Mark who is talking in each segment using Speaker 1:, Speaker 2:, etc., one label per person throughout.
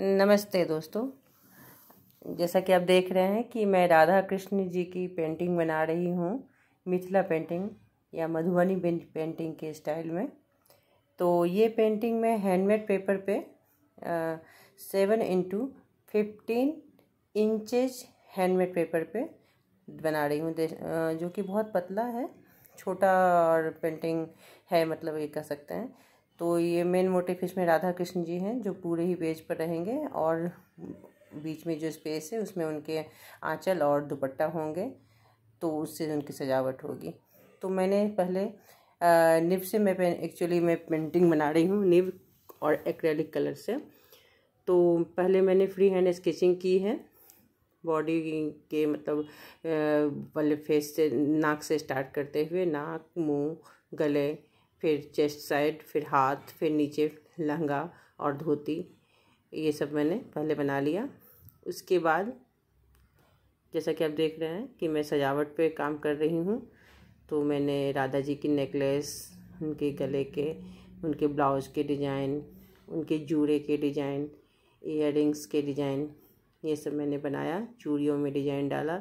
Speaker 1: नमस्ते दोस्तों जैसा कि आप देख रहे हैं कि मैं राधा कृष्ण जी की पेंटिंग बना रही हूँ मिथिला पेंटिंग या मधुबनी पेंटिंग के स्टाइल में तो ये पेंटिंग मैं हैंडमेड पेपर पे seven into fifteen inches handmade paper पे बना रही हूँ जो कि बहुत पतला है छोटा और पेंटिंग है मतलब ये कह सकते हैं तो ये मेन मोटिव इसमें राधा कृष्ण जी हैं जो पूरे ही पेज पर रहेंगे और बीच में जो स्पेस है उसमें उनके आंचल और दुपट्टा होंगे तो उससे उनकी सजावट होगी तो मैंने पहले निब से मैं एक्चुअली मैं पेंटिंग बना रही हूँ निब और एक्रेलिक कलर से तो पहले मैंने फ्री हैंड स्केचिंग की है बॉडी के मतलब पहले फेस से नाक से स्टार्ट करते हुए नाक मुंह गले फिर चेस्ट साइड फिर हाथ फिर नीचे लहंगा और धोती ये सब मैंने पहले बना लिया उसके बाद जैसा कि आप देख रहे हैं कि मैं सजावट पे काम कर रही हूँ तो मैंने राधा जी की नेकलेस उनके गले के उनके ब्लाउज के डिज़ाइन उनके जूड़े के डिज़ाइन इयर के डिज़ाइन ये सब मैंने बनाया चूड़ियों में डिज़ाइन डाला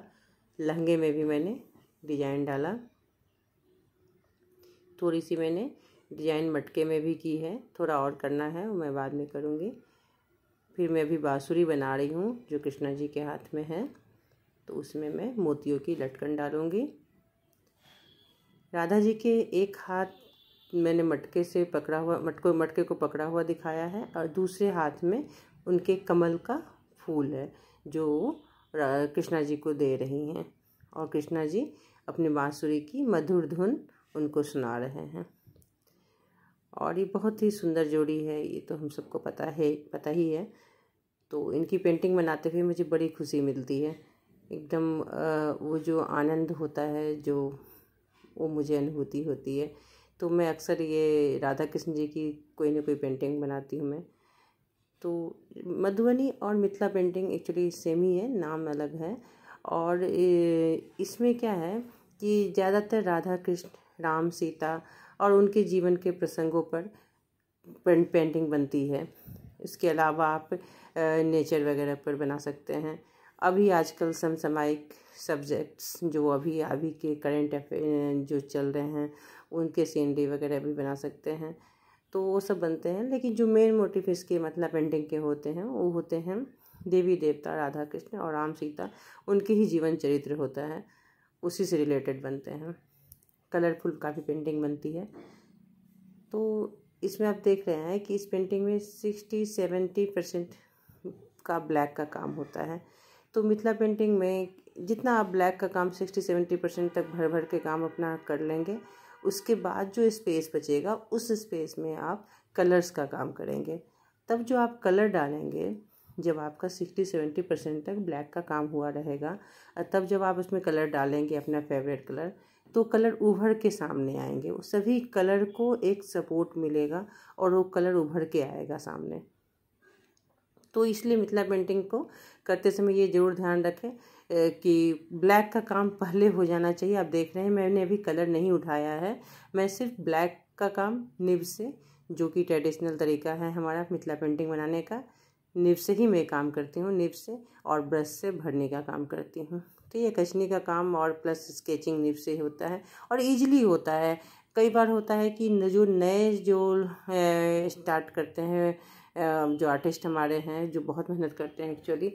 Speaker 1: लहंगे में भी मैंने डिज़ाइन डाला थोड़ी सी मैंने डिजाइन मटके में भी की है थोड़ा और करना है वो मैं बाद में करूँगी फिर मैं अभी बाँसुरी बना रही हूँ जो कृष्णा जी के हाथ में है तो उसमें मैं मोतियों की लटकन डालूँगी राधा जी के एक हाथ मैंने मटके से पकड़ा हुआ मटको मटके को पकड़ा हुआ दिखाया है और दूसरे हाथ में उनके कमल का फूल है जो कृष्णा जी को दे रही हैं और कृष्णा जी अपने बाँसुरी की मधुर धुन उनको सुना रहे हैं और ये बहुत ही सुंदर जोड़ी है ये तो हम सबको पता है पता ही है तो इनकी पेंटिंग बनाते हुए मुझे बड़ी खुशी मिलती है एकदम वो जो आनंद होता है जो वो मुझे अनुभूति होती है तो मैं अक्सर ये राधा कृष्ण जी की कोई ना कोई पेंटिंग बनाती हूँ मैं तो मधुबनी और मिथिला पेंटिंग एक्चुअली सेम ही है नाम अलग है और इसमें क्या है कि ज़्यादातर राधा कृष्ण राम सीता और उनके जीवन के प्रसंगों पर पेंटिंग बनती है इसके अलावा आप नेचर वगैरह पर बना सकते हैं अभी आजकल समसामयिक सब्जेक्ट्स जो अभी अभी के करंट अफेयर जो चल रहे हैं उनके सीनरी वगैरह भी बना सकते हैं तो वो सब बनते हैं लेकिन जो मेन मोटिव इसके मतलब पेंटिंग के होते हैं वो होते हैं देवी देवता राधा कृष्ण और राम सीता उनके ही जीवन चरित्र होता है उसी से रिलेटेड बनते हैं कलरफुल काफ़ी पेंटिंग बनती है तो इसमें आप देख रहे हैं कि इस पेंटिंग में सिक्सटी सेवेंटी परसेंट का ब्लैक का काम होता है तो मिथिला पेंटिंग में जितना आप ब्लैक का काम सिक्सटी सेवेंटी परसेंट तक भर भर के काम अपना कर लेंगे उसके बाद जो स्पेस बचेगा उस स्पेस में आप कलर्स का काम करेंगे तब जो आप कलर डालेंगे जब आपका सिक्सटी सेवेंटी परसेंट तक ब्लैक का काम हुआ रहेगा तब जब आप उसमें कलर डालेंगे अपना फेवरेट कलर तो कलर उभर के सामने आएंगे वो सभी कलर को एक सपोर्ट मिलेगा और वो कलर उभर के आएगा सामने तो इसलिए मिथिला पेंटिंग को करते समय ये ज़रूर ध्यान रखें कि ब्लैक का काम पहले हो जाना चाहिए आप देख रहे हैं मैंने अभी कलर नहीं उठाया है मैं सिर्फ ब्लैक का काम निब से जो कि ट्रेडिशनल तरीका है हमारा मिथिला पेंटिंग बनाने का निब से ही मैं काम करती हूँ निब से और ब्रश से भरने का काम करती हूँ तो ये कचने का काम और प्लस स्केचिंग निब से होता है और ईजिली होता है कई बार होता है कि जो नए जो स्टार्ट करते हैं जो आर्टिस्ट हमारे हैं जो बहुत मेहनत करते हैं एक्चुअली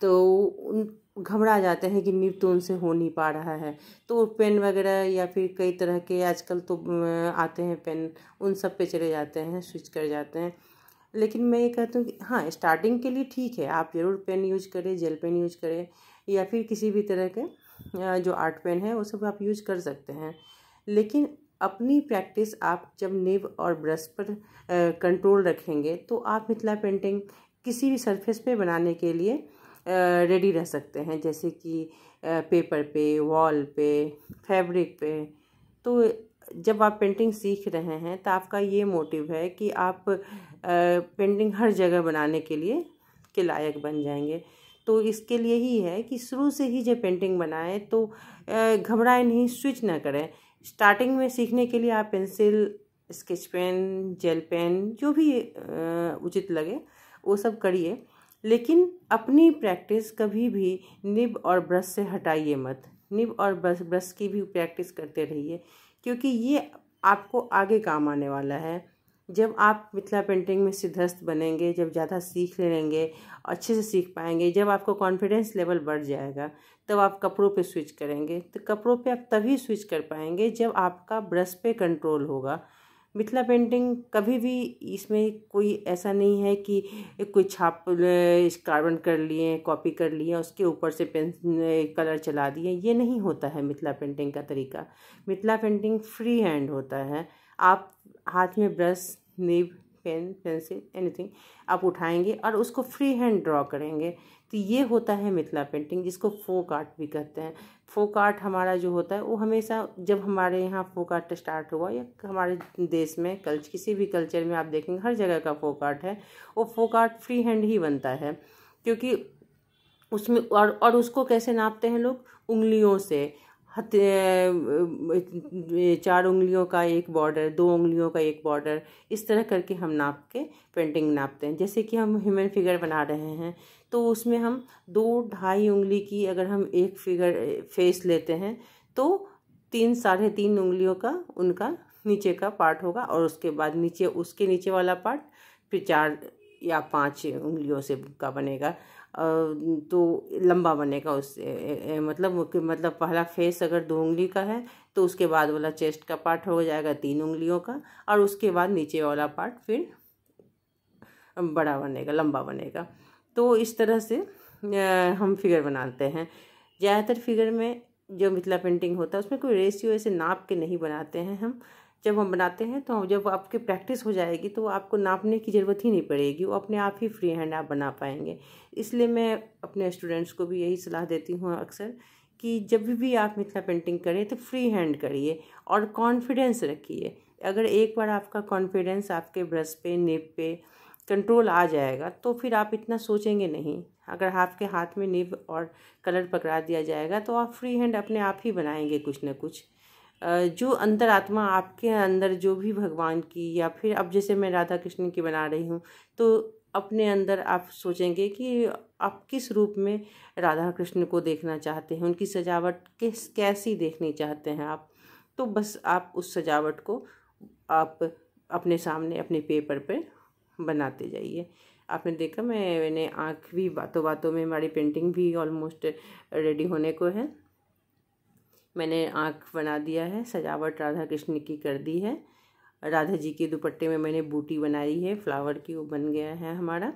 Speaker 1: तो उन घबरा जाते हैं कि निब तो उनसे हो नहीं पा रहा है तो पेन वगैरह या फिर कई तरह के आजकल तो आते हैं पेन उन सब पे चले जाते हैं स्विच कर जाते हैं लेकिन मैं ये कहती हूँ कि हाँ स्टार्टिंग के लिए ठीक है आप ज़रूर पेन यूज़ करें जेल पेन यूज़ करें या फिर किसी भी तरह के जो आर्ट पेन है वो सब आप यूज़ कर सकते हैं लेकिन अपनी प्रैक्टिस आप जब नेब और ब्रश पर कंट्रोल रखेंगे तो आप मिथिला पेंटिंग किसी भी सरफेस पे बनाने के लिए रेडी रह सकते हैं जैसे कि पेपर पे वॉल पे फैब्रिक पे तो जब आप पेंटिंग सीख रहे हैं तो आपका ये मोटिव है कि आप पेंटिंग हर जगह बनाने के लिए के लायक बन जाएंगे तो इसके लिए ही है कि शुरू से ही जब पेंटिंग बनाएं तो घबराएं नहीं स्विच ना करें स्टार्टिंग में सीखने के लिए आप pencil sketch pen gel pen जो भी उचित लगे वो सब करिए लेकिन अपनी प्रैक्टिस कभी भी निब और ब्रश से हटाइए मत निब और ब्रश ब्रश की भी प्रैक्टिस करते रहिए क्योंकि ये आपको आगे काम आने वाला है जब आप मिथिला पेंटिंग में सिद्धस्त बनेंगे जब ज़्यादा सीख ले लेंगे अच्छे से सीख पाएंगे जब आपका कॉन्फिडेंस लेवल बढ़ जाएगा तब तो आप कपड़ों पे स्विच करेंगे तो कपड़ों पे आप तभी स्विच कर पाएंगे जब आपका ब्रश पे कंट्रोल होगा मिथिला पेंटिंग कभी भी इसमें कोई ऐसा नहीं है कि कोई छाप कार्बन कर लिए कॉपी कर लिए उसके ऊपर से पेन कलर चला दिए ये नहीं होता है मिथिला पेंटिंग का तरीका मिथिला पेंटिंग फ्री हैंड होता है आप हाथ में brush nib pen pencil anything आप उठाएंगे और उसको फ्री हैंड ड्रॉ करेंगे तो ये होता है मिथिला पेंटिंग जिसको फोक आर्ट भी कहते हैं फोक आर्ट हमारा जो होता है वो हमेशा जब हमारे यहाँ फोक आर्ट स्टार्ट हुआ या हमारे देश में कल किसी भी कल्चर में आप देखेंगे हर जगह का फोक आर्ट है वो फोक आर्ट फ्री हैंड ही बनता है क्योंकि उसमें और और उसको कैसे नापते हैं लोग उंगलियों से हथ चार उंगलियों का एक बॉर्डर दो उंगलियों का एक बॉर्डर इस तरह करके हम नाप के पेंटिंग नापते हैं जैसे कि हम ह्यूमन फिगर बना रहे हैं तो उसमें हम दो ढाई उंगली की अगर हम एक फिगर फेस लेते हैं तो तीन साढ़े तीन उंगलियों का उनका नीचे का पार्ट होगा और उसके बाद नीचे उसके नीचे वाला पार्ट फिर चार या पांच उंगलियों से का बनेगा तो लंबा बनेगा उससे मतलब मतलब पहला फेस अगर दो उंगली का है तो उसके बाद वाला चेस्ट का पार्ट हो जाएगा तीन उंगलियों का और उसके बाद नीचे वाला पार्ट फिर बड़ा बनेगा लंबा बनेगा तो इस तरह से हम फिगर बनाते हैं ज़्यादातर फिगर में जो मिथिला पेंटिंग होता है उसमें कोई रेशियो ऐसे नाप के नहीं बनाते हैं हम जब हम बनाते हैं तो जब आपकी प्रैक्टिस हो जाएगी तो आपको नापने की ज़रूरत ही नहीं पड़ेगी वो अपने आप ही फ्री हैंड आप बना पाएंगे इसलिए मैं अपने स्टूडेंट्स को भी यही सलाह देती हूँ अक्सर कि जब भी आप मिथिला पेंटिंग करें तो फ्री हैंड करिए और कॉन्फिडेंस रखिए अगर एक बार आपका कॉन्फिडेंस आपके ब्रश पे नेप पे कंट्रोल आ जाएगा तो फिर आप इतना सोचेंगे नहीं अगर आपके हाथ में निब और कलर पकड़ा दिया जाएगा तो आप फ्री हैंड अपने आप ही बनाएंगे कुछ ना कुछ जो अंतर आत्मा आपके अंदर जो भी भगवान की या फिर अब जैसे मैं राधा कृष्ण की बना रही हूँ तो अपने अंदर आप सोचेंगे कि आप किस रूप में राधा कृष्ण को देखना चाहते हैं उनकी सजावट किस कैसी देखनी चाहते हैं आप तो बस आप उस सजावट को आप अपने सामने अपने पेपर पर पे बनाते जाइए आपने देखा मैं मैंने आँख भी बातों बातों में हमारी पेंटिंग भी ऑलमोस्ट रेडी होने को है मैंने आँख बना दिया है सजावट राधा कृष्ण की कर दी है राधा जी के दुपट्टे में मैंने बूटी बनाई है फ्लावर की वो बन गया है हमारा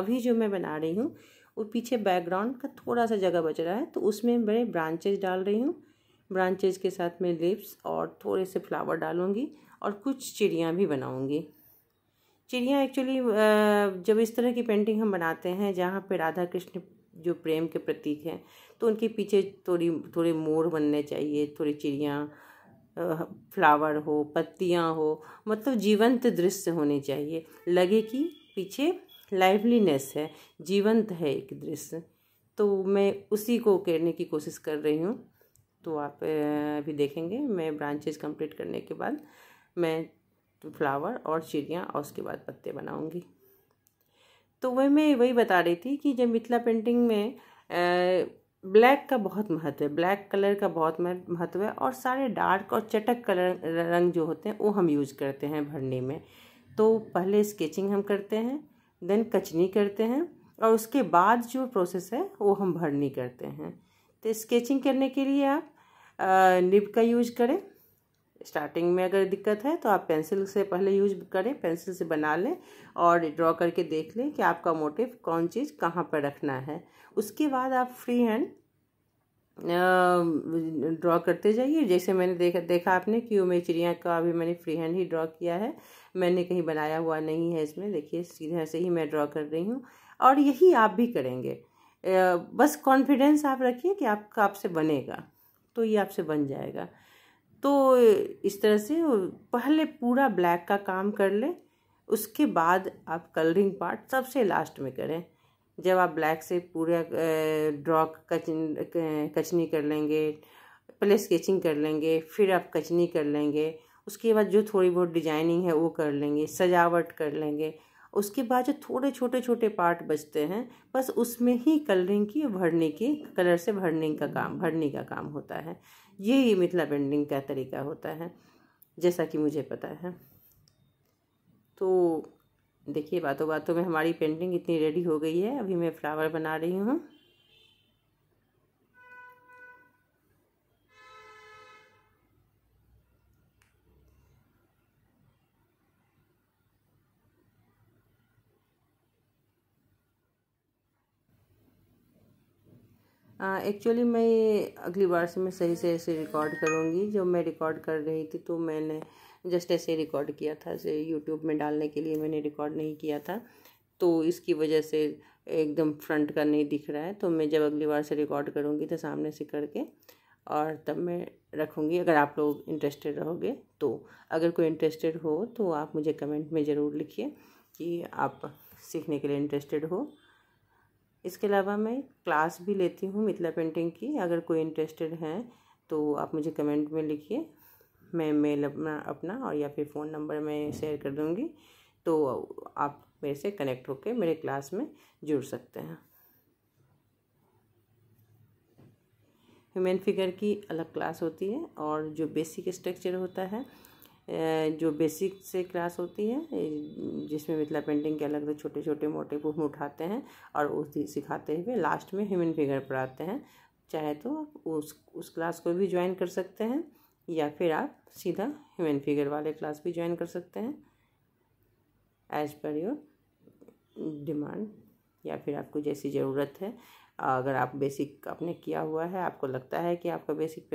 Speaker 1: अभी जो मैं बना रही हूँ वो पीछे बैकग्राउंड का थोड़ा सा जगह बच रहा है तो उसमें मैं ब्रांचेज डाल रही हूँ ब्रांचेज के साथ मैं लिप्स और थोड़े से फ्लावर डालूँगी और कुछ चिड़ियाँ भी बनाऊँगी चिड़ियाँ एक्चुअली जब इस तरह की पेंटिंग हम बनाते हैं जहाँ पर राधा कृष्ण जो प्रेम के प्रतीक हैं तो उनके पीछे थोड़ी थोड़े मोर बनने चाहिए थोड़ी चिड़िया फ्लावर हो पत्तियाँ हो मतलब जीवंत दृश्य होने चाहिए लगे कि पीछे लाइवलीनेस है जीवंत है एक दृश्य तो मैं उसी को करने की कोशिश कर रही हूँ तो आप अभी देखेंगे मैं ब्रांचेज कंप्लीट करने के बाद मैं फ्लावर और चिड़िया और उसके बाद पत्ते बनाऊँगी तो वह मैं वही बता रही थी कि जब मिथिला पेंटिंग में ब्लैक का बहुत महत्व है ब्लैक कलर का बहुत महत्व है और सारे डार्क और चटक कलर रंग जो होते हैं वो हम यूज करते हैं भरने में तो पहले स्केचिंग हम करते हैं देन कचनी करते हैं और उसके बाद जो प्रोसेस है वो हम भरनी करते हैं तो स्केचिंग करने के लिए आप निब का यूज करें स्टार्टिंग में अगर दिक्कत है तो आप पेंसिल से पहले यूज करें पेंसिल से बना लें और ड्रॉ करके देख लें कि आपका मोटिव कौन चीज़ कहाँ पर रखना है उसके बाद आप फ्री हैंड ड्रॉ करते जाइए जैसे मैंने देखा देखा आपने कि में चिड़िया का अभी मैंने फ्री हैंड ही ड्रॉ किया है मैंने कहीं बनाया हुआ नहीं है इसमें देखिए सीधे से ही मैं ड्रॉ कर रही हूँ और यही आप भी करेंगे बस कॉन्फिडेंस आप रखिए कि आपका आपसे बनेगा तो ये आपसे बन जाएगा तो इस तरह से पहले पूरा ब्लैक का काम कर लें उसके बाद आप कलरिंग पार्ट सबसे लास्ट में करें जब आप ब्लैक से पूरा ड्रॉ कचनी कर लेंगे पहले स्केचिंग कर लेंगे फिर आप कचनी कर लेंगे उसके बाद जो थोड़ी बहुत डिजाइनिंग है वो कर लेंगे सजावट कर लेंगे उसके बाद जो थोड़े छोटे छोटे पार्ट बचते हैं बस उसमें ही कलरिंग की भरने की कलर से भरने का काम भरने का काम होता है ही मिथिला पेंटिंग का तरीका होता है जैसा कि मुझे पता है तो देखिए बातों बातों में हमारी पेंटिंग इतनी रेडी हो गई है अभी मैं फ्लावर बना रही हूँ एक्चुअली मैं ये अगली बार से मैं सही से ऐसे रिकॉर्ड करूँगी जब मैं रिकॉर्ड कर रही थी तो मैंने जस्ट ऐसे रिकॉर्ड किया था ऐसे यूट्यूब में डालने के लिए मैंने रिकॉर्ड नहीं किया था तो इसकी वजह से एकदम फ्रंट का नहीं दिख रहा है तो मैं जब अगली बार से रिकॉर्ड करूँगी तो सामने से करके और तब मैं रखूँगी अगर आप लोग इंटरेस्टेड रहोगे तो अगर कोई इंटरेस्टेड हो तो आप मुझे कमेंट में ज़रूर लिखिए कि आप सीखने के लिए इंटरेस्टेड हो इसके अलावा मैं क्लास भी लेती हूँ मिथिला पेंटिंग की अगर कोई इंटरेस्टेड है तो आप मुझे कमेंट में लिखिए मैं मेल अपना अपना और या फिर फ़ोन नंबर मैं शेयर कर दूँगी तो आप मेरे से कनेक्ट होकर मेरे क्लास में जुड़ सकते हैं ह्यूमन फिगर की अलग क्लास होती है और जो बेसिक स्ट्रक्चर होता है जो बेसिक से क्लास होती है जिसमें मिथिला पेंटिंग के अलग अलग छोटे छोटे मोटे हम उठाते हैं और उस सिखाते हुए लास्ट में ह्यूमन फिगर पढ़ाते हैं चाहे तो आप उस उस क्लास को भी ज्वाइन कर सकते हैं या फिर आप सीधा ह्यूमन फिगर वाले क्लास भी ज्वाइन कर सकते हैं एज पर योर डिमांड या फिर आपको जैसी ज़रूरत है अगर आप बेसिक आपने किया हुआ है आपको लगता है कि आपका बेसिक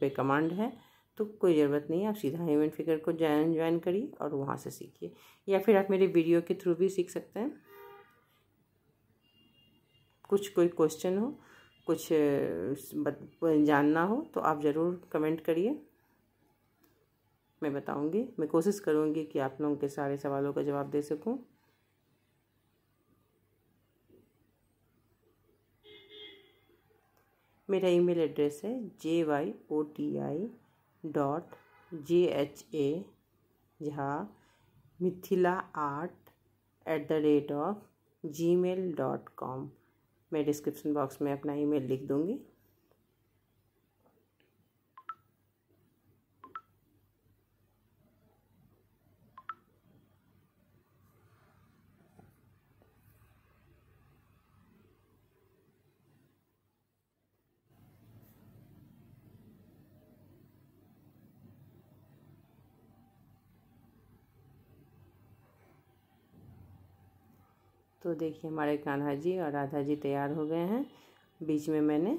Speaker 1: पे कमांड है तो कोई ज़रूरत नहीं है आप सीधा ह्यूमन फिगर को ज्वाइन ज्वाइन करिए और वहाँ से सीखिए या फिर आप मेरे वीडियो के थ्रू भी सीख सकते हैं कुछ कोई क्वेश्चन हो कुछ जानना हो तो आप ज़रूर कमेंट करिए मैं बताऊंगी मैं कोशिश करूंगी कि आप लोगों के सारे सवालों का जवाब दे सकूं मेरा ईमेल एड्रेस है J Y O T I dot J H A Jha Mithila art at the rate of Gmail dot com मैं डिस्क्रिप्शन बॉक्स में अपना ईमेल लिख दूँगी तो देखिए हमारे कान्हा जी और राधा जी तैयार हो गए हैं बीच में मैंने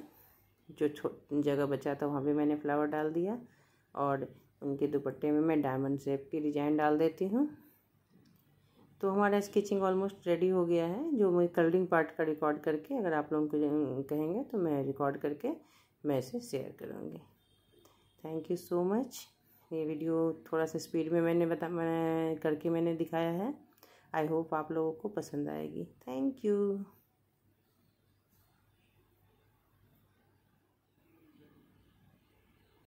Speaker 1: जो छोट जगह बचा था वहाँ भी मैंने फ्लावर डाल दिया और उनके दुपट्टे में मैं डायमंड सेप की डिजाइन डाल देती हूँ तो हमारा स्केचिंग ऑलमोस्ट रेडी हो गया है जो मैं कलरिंग पार्ट का रिकॉर्ड करके अगर आप लोग को कहेंगे तो मैं रिकॉर्ड करके मैं इसे शेयर करूँगी थैंक यू सो मच ये वीडियो थोड़ा सा स्पीड में मैंने बता मैं करके मैंने दिखाया है आई होप आप लोगों को पसंद आएगी थैंक यू